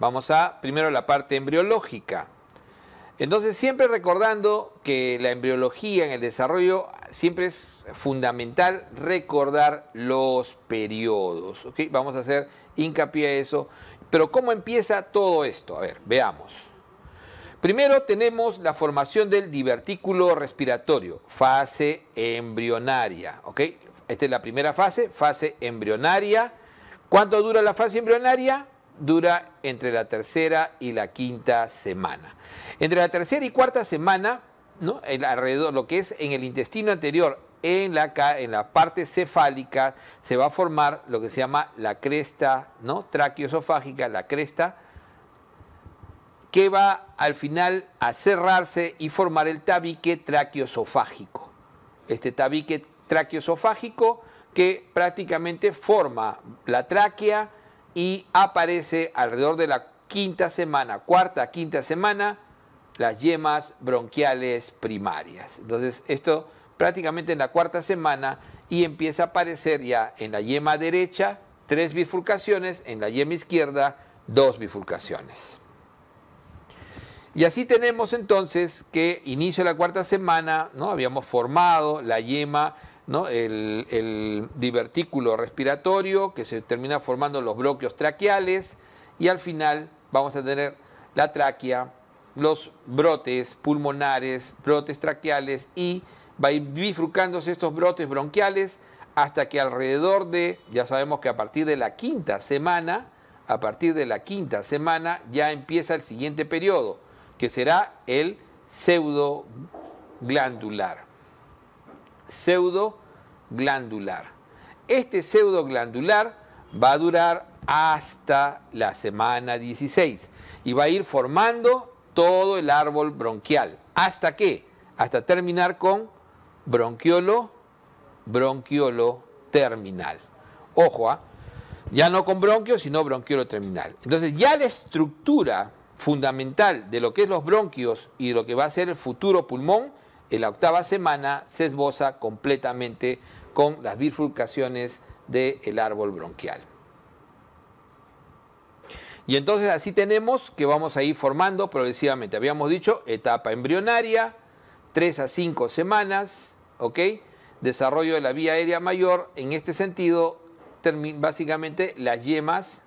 Vamos a primero la parte embriológica. Entonces, siempre recordando que la embriología en el desarrollo siempre es fundamental recordar los periodos. Vamos a hacer hincapié a eso. Pero, ¿cómo empieza todo esto? A ver, veamos. Primero tenemos la formación del divertículo respiratorio, fase embrionaria. ¿ok? Esta es la primera fase, fase embrionaria. ¿Cuánto dura la fase embrionaria? dura entre la tercera y la quinta semana. Entre la tercera y cuarta semana, alrededor, lo que es en el intestino anterior, en la, parte cefálica, se va a formar lo que se llama la cresta ¿no? la cresta, que va al final a cerrarse y formar el tabique traqueosofágico. Este tabique traqueosofágico que prácticamente forma la tráquea, y aparece alrededor de la quinta semana, cuarta, quinta semana, las yemas bronquiales primarias. Entonces, esto prácticamente en la cuarta semana y empieza a aparecer ya en la yema derecha tres bifurcaciones, en la yema izquierda dos bifurcaciones. Y así tenemos entonces que inicio de la cuarta semana, ¿no? habíamos formado la yema el, divertículo respiratorio que se termina formando los bloqueos traqueales y al final vamos a tener la tráquea, los brotes pulmonares, brotes traqueales y va a ir bifurcándose estos brotes bronquiales hasta que alrededor de, ya sabemos que a partir de la quinta semana, a partir de la quinta semana ya empieza el siguiente periodo, que será el pseudo glandular Pseudo glandular. Este pseudo glandular va a durar hasta la semana 16 y va a ir formando todo el árbol bronquial. ¿Hasta qué? Hasta terminar con bronquiolo, bronquiolo terminal. Ojo, ¿ah? ya no con bronquio, sino bronquiolo terminal. Entonces ya la estructura fundamental de lo que es los bronquios y lo que va a ser el futuro pulmón, en la octava semana se esboza completamente con las bifurcaciones del árbol bronquial. Y entonces así tenemos que vamos a ir formando progresivamente. Habíamos dicho etapa embrionaria, 3 a 5 semanas, ¿ok? Desarrollo de la vía aérea mayor, en este sentido, básicamente las yemas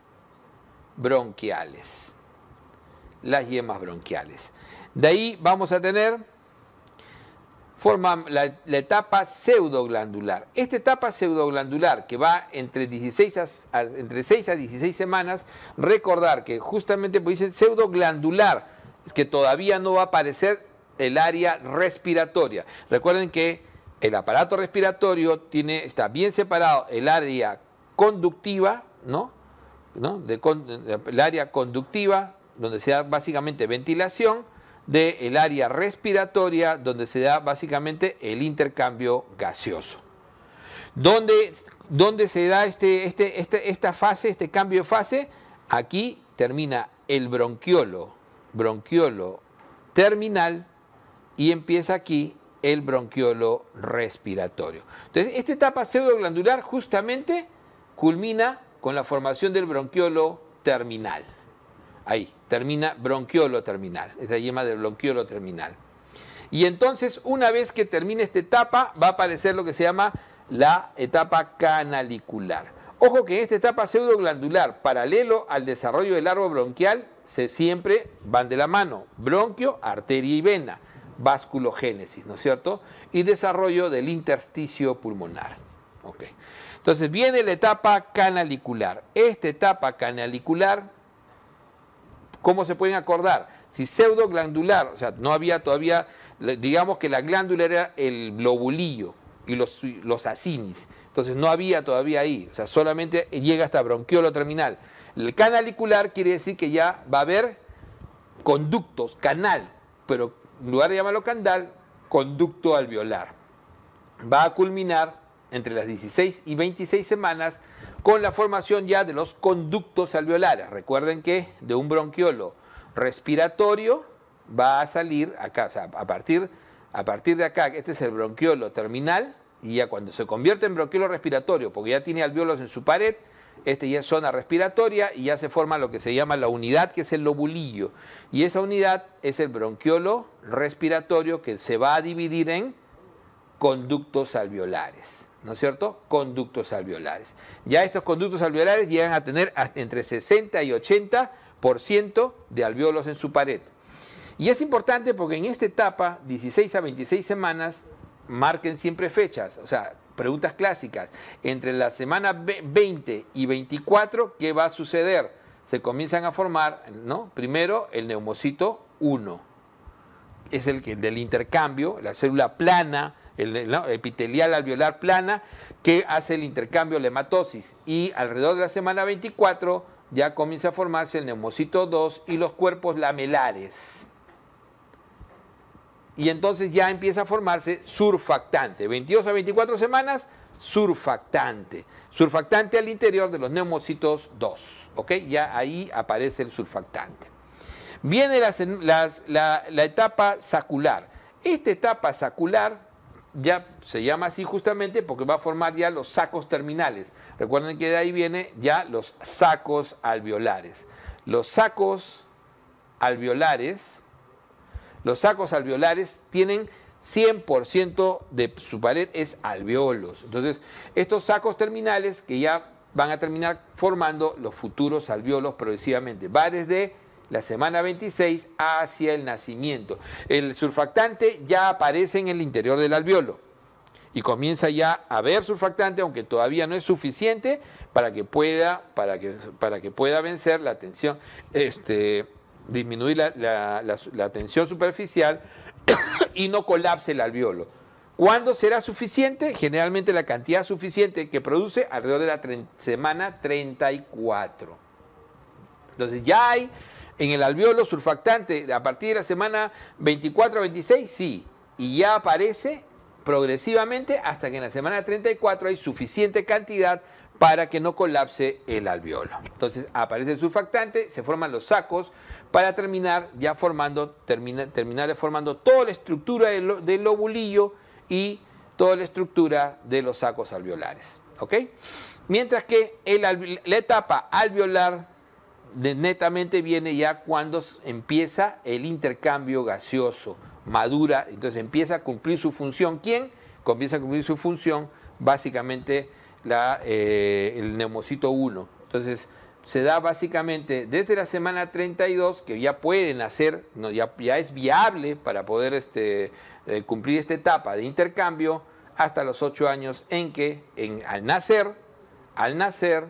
bronquiales. Las yemas bronquiales. De ahí vamos a tener forman la, etapa pseudoglandular. Esta etapa pseudoglandular, que va entre, 16 a, entre 6 a 16 semanas, recordar que justamente pues dicen pseudoglandular, es que todavía no va a aparecer el área respiratoria. Recuerden que el aparato respiratorio tiene, está bien separado el área conductiva, ¿no? ¿No? el área conductiva, donde se da básicamente ventilación, del área respiratoria, donde se da básicamente el intercambio gaseoso. ¿Dónde, se da este, este, este, esta fase, este cambio de fase? Aquí termina el bronquiolo, bronquiolo terminal y empieza aquí el bronquiolo respiratorio. Entonces, esta etapa pseudoglandular justamente culmina con la formación del bronquiolo terminal. Ahí, termina bronquiolo terminal, es la yema del bronquiolo terminal. Y entonces, una vez que termine esta etapa, va a aparecer lo que se llama la etapa canalicular. Ojo que en esta etapa pseudoglandular, paralelo al desarrollo del árbol bronquial, se siempre van de la mano, bronquio, arteria y vena, vasculogénesis, ¿no es cierto? Y desarrollo del intersticio pulmonar. Entonces viene la etapa canalicular. Esta etapa canalicular ¿Cómo se pueden acordar? Si pseudoglandular, o sea, no había todavía, digamos que la glándula era el lobulillo y los, los acinis. Entonces no había todavía ahí, o sea, solamente llega hasta bronquiolo terminal. El canalicular quiere decir que ya va a haber conductos, canal, pero en lugar de llamarlo candal, conducto alveolar. Va a culminar entre las 16 y 26 semanas con la formación ya de los conductos alveolares. Recuerden que de un bronquiolo respiratorio va a salir acá, o sea, a partir, a partir de acá, este es el bronquiolo terminal, y ya cuando se convierte en bronquiolo respiratorio, porque ya tiene alveolos en su pared, este ya es zona respiratoria y ya se forma lo que se llama la unidad, que es el lobulillo. Y esa unidad es el bronquiolo respiratorio que se va a dividir en conductos alveolares. ¿no es cierto? Conductos alveolares. Ya estos conductos alveolares llegan a tener entre 60 y 80% de alveolos en su pared. Y es importante porque en esta etapa, 16 a 26 semanas, marquen siempre fechas, o sea, preguntas clásicas. Entre la semana 20 y 24, ¿qué va a suceder? Se comienzan a formar, ¿no? Primero el neumocito 1, es el que, del intercambio, la célula plana, epitelial alveolar plana, que hace el intercambio de hematosis. Y alrededor de la semana 24 ya comienza a formarse el neumocito 2 y los cuerpos lamelares. Y entonces ya empieza a formarse surfactante. 22 a 24 semanas, surfactante. Surfactante al interior de los neumocitos 2. ¿Ok? Ya ahí aparece el surfactante. Viene la, la etapa sacular. Esta etapa sacular ya se llama así justamente porque va a formar ya los sacos terminales. Recuerden que de ahí viene ya los sacos alveolares. Los sacos alveolares, los sacos alveolares tienen 100% de su pared es alveolos. Entonces, estos sacos terminales que ya van a terminar formando los futuros alveolos progresivamente. Va desde la semana 26 hacia el nacimiento. El surfactante ya aparece en el interior del alveolo y comienza ya a ver surfactante, aunque todavía no es suficiente para que pueda, para que, para que pueda vencer la tensión, este, disminuir la, la, la tensión superficial y no colapse el alveolo. ¿Cuándo será suficiente? Generalmente la cantidad suficiente que produce alrededor de la semana 34. Entonces ya hay en el alveolo surfactante, a partir de la semana 24 a 26, sí. Y ya aparece progresivamente hasta que en la semana 34 hay suficiente cantidad para que no colapse el alveolo. Entonces aparece el surfactante, se forman los sacos para terminar ya formando, formando toda la estructura del, lobulillo y toda la estructura de los sacos alveolares. Mientras que la etapa alveolar netamente viene ya cuando empieza el intercambio gaseoso, madura, entonces empieza a cumplir su función. ¿Quién? Comienza a cumplir su función básicamente la, eh, el neumocito 1. Entonces se da básicamente desde la semana 32, que ya pueden hacer, no, ya, es viable para poder este, eh, cumplir esta etapa de intercambio, hasta los 8 años en que en, al nacer, al nacer,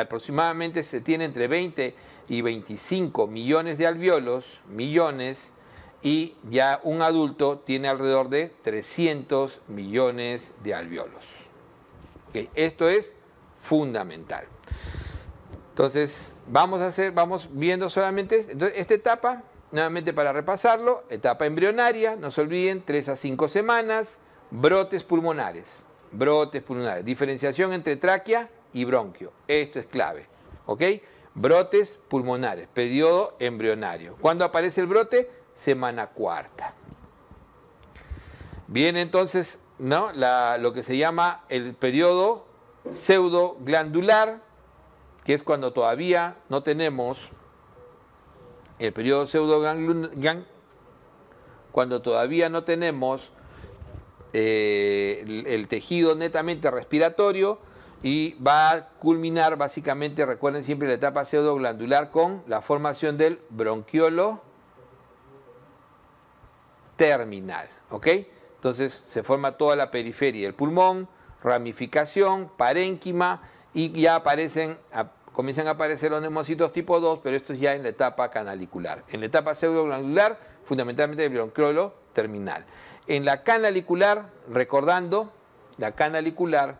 aproximadamente se tiene entre 20 y 25 millones de alveolos, millones, y ya un adulto tiene alrededor de 300 millones de alveolos. esto es fundamental. Entonces, vamos a hacer, vamos viendo solamente este, esta etapa, nuevamente para repasarlo, etapa embrionaria, no se olviden, 3 a 5 semanas, brotes pulmonares, brotes pulmonares, diferenciación entre tráquea y bronquio. Esto es clave. ¿Ok? Brotes pulmonares, periodo embrionario. ¿Cuándo aparece el brote? Semana cuarta. Bien, entonces ¿no? lo que se llama el periodo pseudoglandular, que es cuando todavía no tenemos el periodo pseudoglandular, cuando todavía no tenemos eh, el tejido netamente respiratorio, y va a culminar básicamente, recuerden siempre la etapa pseudoglandular con la formación del bronquiolo terminal, Entonces se forma toda la periferia del pulmón, ramificación, parénquima y ya aparecen, comienzan a aparecer los neumocitos tipo 2, pero esto es ya en la etapa canalicular. En la etapa pseudoglandular, fundamentalmente el bronquiolo terminal. En la canalicular, recordando, la canalicular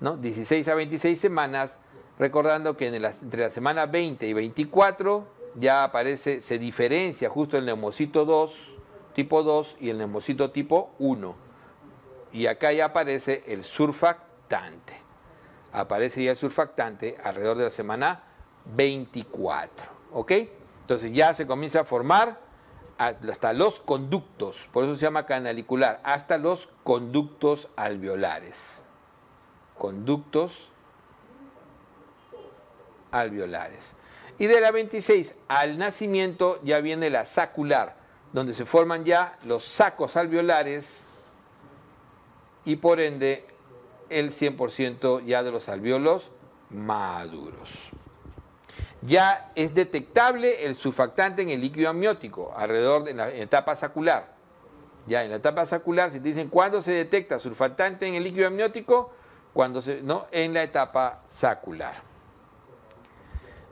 16 a 26 semanas, recordando que entre la semana 20 y 24 ya aparece, se diferencia justo el neumocito 2, tipo 2 y el neumocito tipo 1. Y acá ya aparece el surfactante. Aparece ya el surfactante alrededor de la semana 24. ¿Ok? Entonces ya se comienza a formar hasta los conductos, por eso se llama canalicular, hasta los conductos alveolares conductos alveolares. Y de la 26 al nacimiento ya viene la sacular, donde se forman ya los sacos alveolares y por ende el 100% ya de los alveolos maduros. Ya es detectable el surfactante en el líquido amniótico, alrededor de la etapa sacular. Ya en la etapa sacular, si te dicen cuándo se detecta surfactante en el líquido amniótico, no, en la etapa sacular.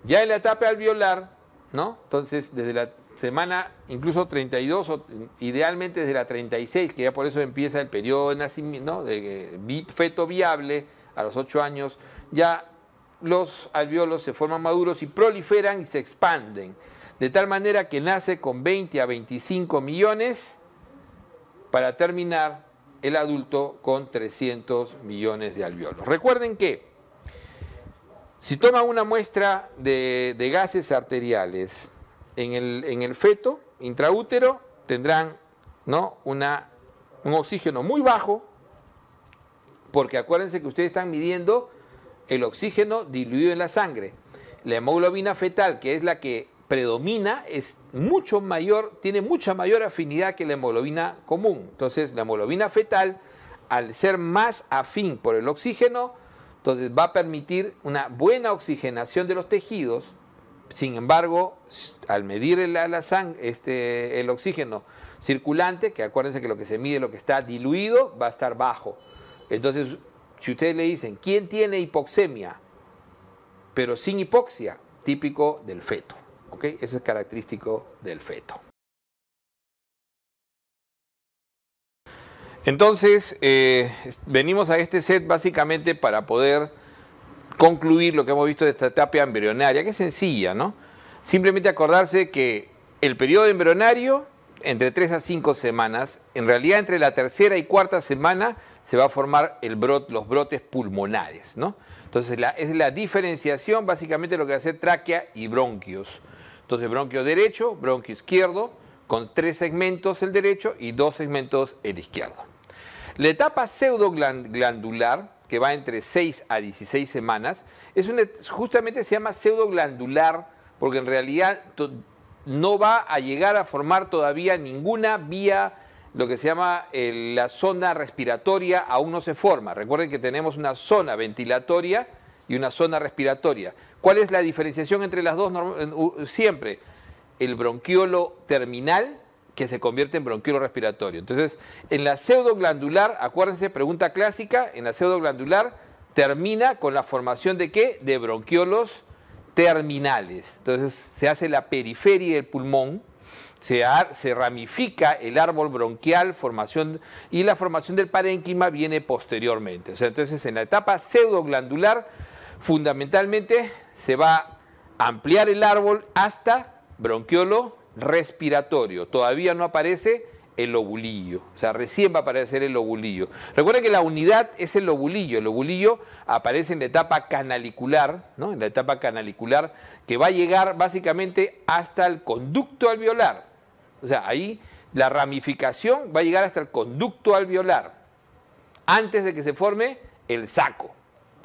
Ya en la etapa alveolar, ¿no? Entonces, desde la semana incluso 32, idealmente desde la 36, que ya por eso empieza el periodo de nacimiento, ¿no? de eh, feto viable a los 8 años, ya los alveolos se forman maduros y proliferan y se expanden. De tal manera que nace con 20 a 25 millones para terminar el adulto con 300 millones de alveolos. Recuerden que si toma una muestra de, gases arteriales en el, feto intraútero, tendrán ¿no? una, un oxígeno muy bajo, porque acuérdense que ustedes están midiendo el oxígeno diluido en la sangre. La hemoglobina fetal, que es la que predomina es mucho mayor, tiene mucha mayor afinidad que la hemoglobina común. Entonces, la hemoglobina fetal, al ser más afín por el oxígeno, entonces va a permitir una buena oxigenación de los tejidos. Sin embargo, al medir el, la sangre, este, el oxígeno circulante, que acuérdense que lo que se mide, lo que está diluido, va a estar bajo. Entonces, si ustedes le dicen, ¿quién tiene hipoxemia? Pero sin hipoxia, típico del feto. Eso es característico del feto. Entonces, eh, venimos a este set básicamente para poder concluir lo que hemos visto de esta etapa embrionaria, que es sencilla, ¿no? Simplemente acordarse que el periodo embrionario entre 3 a 5 semanas, en realidad entre la tercera y cuarta semana se va a formar los brotes pulmonares, ¿no? Entonces es la diferenciación básicamente lo que hace tráquea y bronquios. Entonces bronquio derecho, bronquio izquierdo, con tres segmentos el derecho y dos segmentos el izquierdo. La etapa pseudoglandular, que va entre 6 a 16 semanas, es justamente se llama pseudoglandular porque en realidad no va a llegar a formar todavía ninguna vía, lo que se llama eh, la zona respiratoria, aún no se forma. Recuerden que tenemos una zona ventilatoria y una zona respiratoria. ¿Cuál es la diferenciación entre las dos siempre? El bronquiolo terminal, que se convierte en bronquiolo respiratorio. Entonces, en la pseudoglandular, acuérdense, pregunta clásica, en la pseudoglandular termina con la formación de qué? De bronquiolos terminales. Entonces se hace la periferia del pulmón, se, ramifica el árbol bronquial, formación, y la formación del parénquima viene posteriormente. O sea, entonces en la etapa pseudoglandular, fundamentalmente se va a ampliar el árbol hasta bronquiolo respiratorio. Todavía no aparece el ovulillo, O sea, recién va a aparecer el ovulillo. Recuerden que la unidad es el ovulillo. El ovulillo aparece en la etapa canalicular, ¿no? En la etapa canalicular que va a llegar básicamente hasta el conducto alveolar. O sea, ahí la ramificación va a llegar hasta el conducto alveolar antes de que se forme el saco.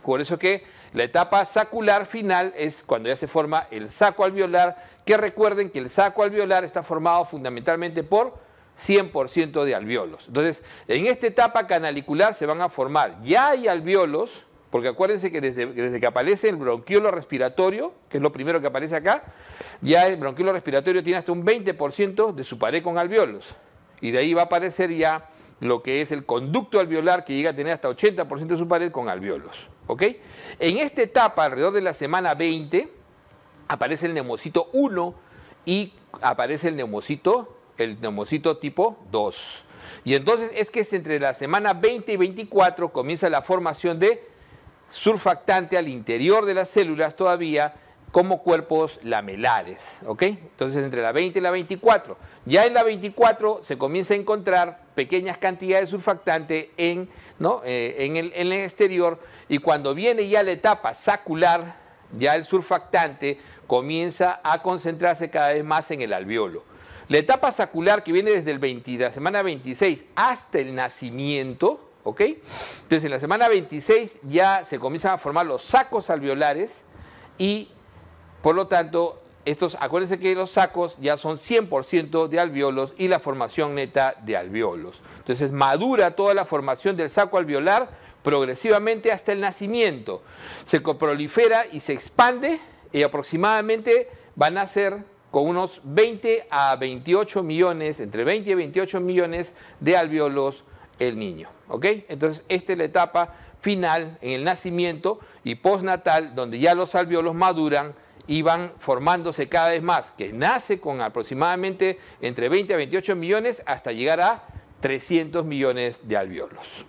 Por eso que la etapa sacular final es cuando ya se forma el saco alveolar, que recuerden que el saco alveolar está formado fundamentalmente por 100% de alveolos. Entonces, en esta etapa canalicular se van a formar, ya hay alveolos, porque acuérdense que desde, que aparece el bronquiolo respiratorio, que es lo primero que aparece acá, ya el bronquiolo respiratorio tiene hasta un 20% de su pared con alveolos. Y de ahí va a aparecer ya lo que es el conducto alveolar, que llega a tener hasta 80% de su pared con alveolos. En esta etapa, alrededor de la semana 20, aparece el neumocito 1 y aparece el neumocito el neumocito tipo 2. Y entonces es que es entre la semana 20 y 24 comienza la formación de surfactante al interior de las células todavía como cuerpos lamelares, ¿ok? Entonces entre la 20 y la 24. Ya en la 24 se comienza a encontrar pequeñas cantidades de surfactante en, ¿no? Eh, en, el, en el exterior y cuando viene ya la etapa sacular, ya el surfactante comienza a concentrarse cada vez más en el alveolo. La etapa sacular que viene desde el la semana 26 hasta el nacimiento, ¿ok? Entonces en la semana 26 ya se comienzan a formar los sacos alveolares y por lo tanto estos, acuérdense que los sacos ya son 100% de alveolos y la formación neta de alveolos. Entonces madura toda la formación del saco alveolar progresivamente hasta el nacimiento. Se prolifera y se expande y aproximadamente van a ser con unos 20 a 28 millones, entre 20 y 28 millones de alveolos el niño. ¿ok? Entonces, esta es la etapa final en el nacimiento y postnatal, donde ya los alveolos maduran y van formándose cada vez más, que nace con aproximadamente entre 20 a 28 millones hasta llegar a 300 millones de alveolos.